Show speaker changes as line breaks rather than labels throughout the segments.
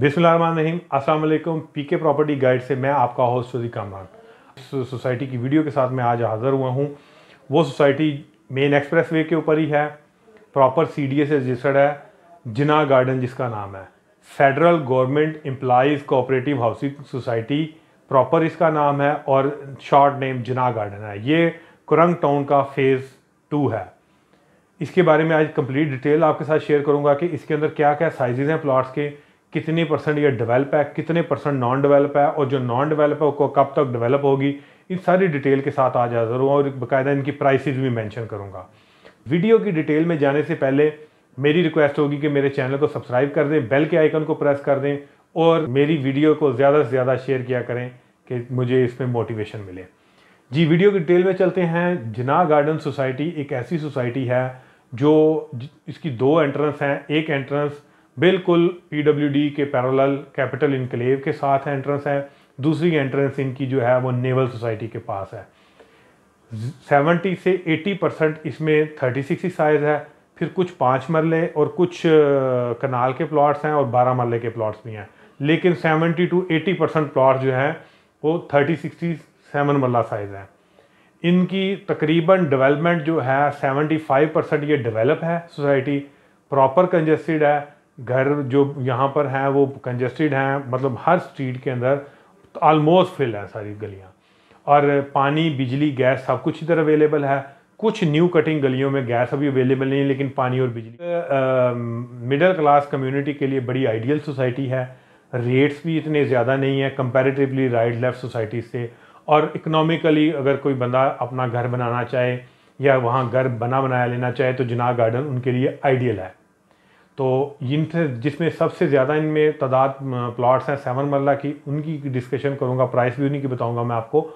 बिस्मिल्लाम अस्सलाम पीके property guide से मैं आपका होस्ट शोजी कामरान सोसाइटी की वीडियो के साथ मैं आज हाज़िर हुआ हूँ वो सोसाइटी मेन एक्सप्रेस वे के ऊपर ही है proper C D S registered है जिना गार्डन जिसका नाम है federal government employees cooperative housing society proper इसका नाम है और शॉर्ट नेम जिना गार्डन है ये कुरंग टाउन का फेज़ टू है इसके बारे में आज कंप्लीट डिटेल आपके साथ शेयर करूंगा कि इसके अंदर क्या क्या साइजेज़ हैं प्लॉट्स के कितने परसेंट ये डेवलप है कितने परसेंट नॉन डेवलप है और जो नॉन डेवलप है वो कब तक डेवलप होगी इन सारी डिटेल के साथ आज हाजिर हूँ और बाकायदा इनकी प्राइसेस भी मेंशन करूँगा वीडियो की डिटेल में जाने से पहले मेरी रिक्वेस्ट होगी कि मेरे चैनल को सब्सक्राइब कर दें बेल के आइकन को प्रेस कर दें और मेरी वीडियो को ज़्यादा से ज़्यादा शेयर किया करें कि मुझे इसमें मोटिवेशन मिले जी वीडियो की डिटेल में चलते हैं जिना गार्डन सोसाइटी एक ऐसी सोसाइटी है जो इसकी दो एंट्रेंस हैं एक एंट्रेंस बिल्कुल पीडब्ल्यूडी के पैरेलल कैपिटल इनक्लेव के साथ एंट्रेंस है दूसरी एंट्रेंस इनकी जो है वो नेवल सोसाइटी के पास है 70 से 80 परसेंट इसमें 36 ही साइज़ है फिर कुछ पाँच मरले और कुछ कनाल के प्लॉट्स हैं और बारह मरले के प्लॉट्स भी हैं लेकिन 70 टू 80 परसेंट प्लाट जो हैं वो thirty sixty seven marla size हैं इनकी तकरीबन डेवलपमेंट जो है 75 परसेंट ये डेवलप है सोसाइटी प्रॉपर कंजेस्टेड है घर जो यहाँ पर हैं वो कंजेस्टेड हैं मतलब हर स्ट्रीट के अंदर ऑलमोस्ट फिल है सारी गलियाँ और पानी बिजली गैस सब कुछ इधर अवेलेबल है कुछ न्यू कटिंग गलियों में गैस अभी अवेलेबल नहीं है लेकिन पानी और बिजली मिडिल क्लास कम्युनिटी के लिए बड़ी आइडियल सोसाइटी है रेट्स भी इतने ज़्यादा नहीं है कंपेरेटिवली राइट लेफ्ट सोसाइटी से और इकोनॉमिकली अगर कोई बंदा अपना घर बनाना चाहे या वहाँ घर बना बनाया लेना चाहे तो जिना गार्डन उनके लिए आइडियल है तो इनसे जिसमें सबसे ज़्यादा इनमें तादाद प्लाट्स हैं सेवन मरला की उनकी डिस्कशन करूँगा प्राइस भी उन्हीं की बताऊँगा मैं आपको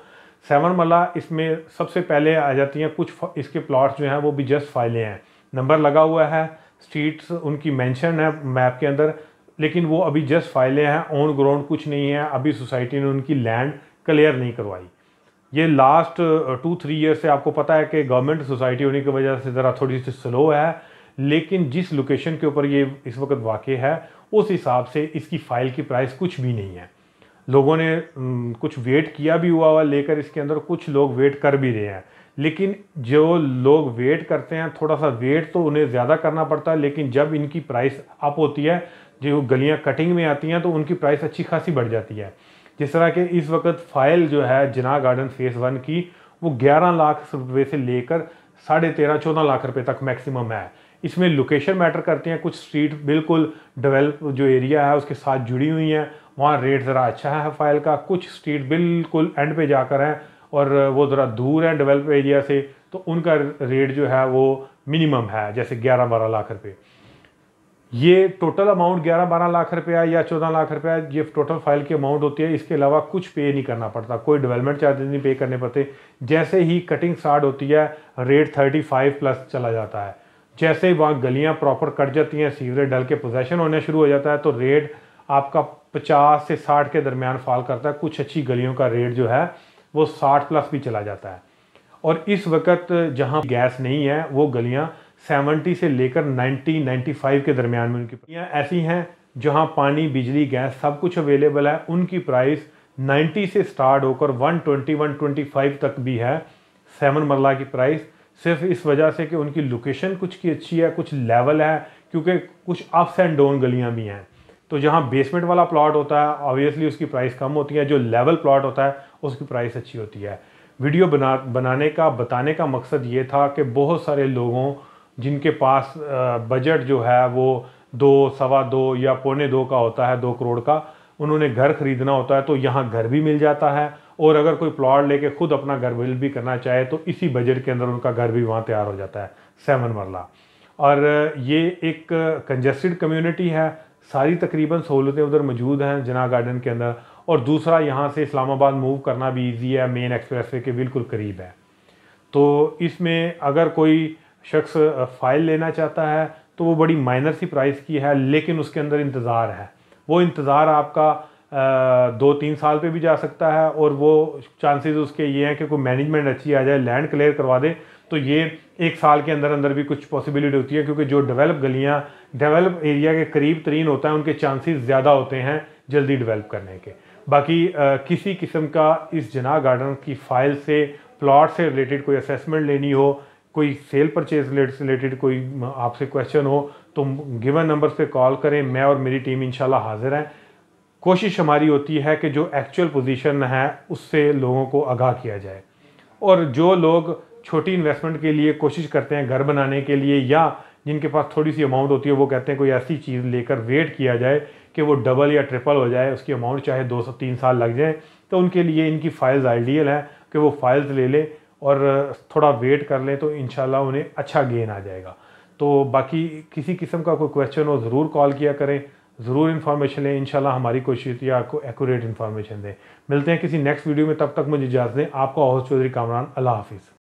सेवन मरला इसमें सबसे पहले आ जाती हैं कुछ इसके प्लाट्स जो हैं वो भी जस्ट फाइलें हैं नंबर लगा हुआ है स्ट्रीट्स उनकी मैंशन है मैप के अंदर लेकिन वो अभी जस्ट फाइलें हैं ऑन ग्राउंड कुछ नहीं है अभी सोसाइटी ने उनकी लैंड क्लियर नहीं करवाई ये लास्ट टू थ्री ईयर से आपको पता है कि गवर्नमेंट सोसाइटी होने की वजह से ज़रा थोड़ी सी स्लो है लेकिन जिस लोकेशन के ऊपर ये इस वक्त वाक़ है उस हिसाब से इसकी फ़ाइल की प्राइस कुछ भी नहीं है लोगों ने कुछ वेट किया भी हुआ हुआ लेकर इसके अंदर कुछ लोग वेट कर भी रहे हैं लेकिन जो लोग वेट करते हैं थोड़ा सा वेट तो उन्हें ज़्यादा करना पड़ता है लेकिन जब इनकी प्राइस अप होती है जो गलियां कटिंग में आती हैं तो उनकी प्राइस अच्छी खासी बढ़ जाती है जिस तरह के इस वक्त फाइल जो है जिना गार्डन फेज़ वन की वो ग्यारह लाख रुपए से लेकर साढ़े तेरह चौदह लाख रुपए तक मैक्सिमम है इसमें लोकेशन मैटर करती हैं कुछ स्ट्रीट बिल्कुल डेवलप जो एरिया है उसके साथ जुड़ी हुई हैं वहाँ रेट ज़रा अच्छा है फाइल का कुछ स्ट्रीट बिल्कुल एंड पे जाकर हैं और वो ज़रा दूर है डेवलप एरिया से तो उनका रेट जो है वो मिनिमम है जैसे ग्यारह बारह लाख रुपये ये टोटल अमाउंट ग्यारह बारह लाख रुपया या चौदह लाख रुपया ये टोटल फाइल की अमाउंट होती है इसके अलावा कुछ पे नहीं करना पड़ता कोई डेवलपमेंट चार्जेस नहीं पे करने पड़ते जैसे ही कटिंग स्टार्ट होती है रेट थर्टी फाइव प्लस चला जाता है जैसे ही वहाँ गलियाँ प्रॉपर कट जाती हैं सीवरेज डल के पोजेशन होना शुरू हो जाता है तो रेट आपका 50 से 60 के दरमियान फाल करता है कुछ अच्छी गलियों का रेट जो है वो 60 प्लस भी चला जाता है और इस वक्त जहाँ गैस नहीं है वो गलियाँ 70 से लेकर 90 95 के दरमियान में उनकी गलियाँ ऐसी हैं जहाँ पानी बिजली गैस सब कुछ अवेलेबल है उनकी प्राइस 90 से स्टार्ट होकर 120 125 तक भी है सेवन मरला की प्राइस सिर्फ इस वजह से कि उनकी लोकेशन कुछ की अच्छी है कुछ लेवल है क्योंकि कुछ अप्स एंड डाउन गलियाँ भी हैं तो जहाँ बेसमेंट वाला प्लॉट होता है ऑब्वियसली उसकी प्राइस कम होती है जो लेवल प्लॉट होता है उसकी प्राइस अच्छी होती है वीडियो बना बनाने का बताने का मकसद ये था कि बहुत सारे लोगों जिनके पास बजट जो है वो दो सवा दो या पौने दो का होता है दो करोड़ का उन्होंने घर ख़रीदना होता है तो यहाँ घर भी मिल जाता है और अगर कोई प्लॉट लेके खुद अपना घर बिल्ड भी करना चाहे तो इसी बजट के अंदर उनका घर भी वहाँ तैयार हो जाता है सेवन मरला और ये एक कंजस्टेड कम्युनिटी है सारी तकरीबन सहूलतें उधर मौजूद हैं जना गार्डन के अंदर और दूसरा यहाँ से इस्लामाबाद मूव करना भी ईजी है मेन एक्सप्रेस के बिल्कुल करीब है तो इसमें अगर कोई शख्स फाइल लेना चाहता है तो वो बड़ी माइनर सी प्राइस की है लेकिन उसके अंदर इंतज़ार है वो इंतज़ार आपका दो तीन साल पे भी जा सकता है और वो चांसेस उसके ये हैं कि कोई मैनेजमेंट अच्छी आ जाए लैंड क्लियर करवा दे तो ये एक साल के अंदर अंदर भी कुछ पॉसिबिलिटी होती है क्योंकि जो डेवलप गलियाँ डेवलप एरिया के करीब तरीन होता है उनके चांसेस ज़्यादा होते हैं जल्दी डेवलप करने के बाकी आ, किसी किस्म का इस जना गार्डन की फाइल से प्लॉट से रिलेटेड कोई असेसमेंट लेनी हो कोई सेल परचेज रिलेटेड कोई आपसे क्वेश्चन हो तो गिवन नंबर से कॉल करें मैं और मेरी टीम इंशाल्लाह हाजिर हैं कोशिश हमारी होती है कि जो एक्चुअल पोजीशन है उससे लोगों को आगाह किया जाए और जो लोग छोटी इन्वेस्टमेंट के लिए कोशिश करते हैं घर बनाने के लिए या जिनके पास थोड़ी सी अमाउंट होती है वो कहते हैं कोई ऐसी चीज़ लेकर वेट किया जाए कि वो डबल या ट्रिपल हो जाए उसकी अमाउंट चाहे दो सौ तीन साल लग जाए तो उनके लिए इनकी फ़ाइल्स आइडियल हैं कि वो फाइल्स ले लें और थोड़ा वेट कर लें तो इन उन्हें अच्छा गेन आ जाएगा तो बाकी किसी किस्म का कोई क्वेश्चन हो ज़रूर कॉल किया करें ज़रूर इन्फॉर्मेशन लें इन हमारी कोशिश या आपको एकूरेट इन्फॉर्मेशन दें मिलते हैं किसी नेक्स्ट वीडियो में तब तक मुझे इजाज़त दें आपका और चौधरी कामरान अल्लाह हाफिज़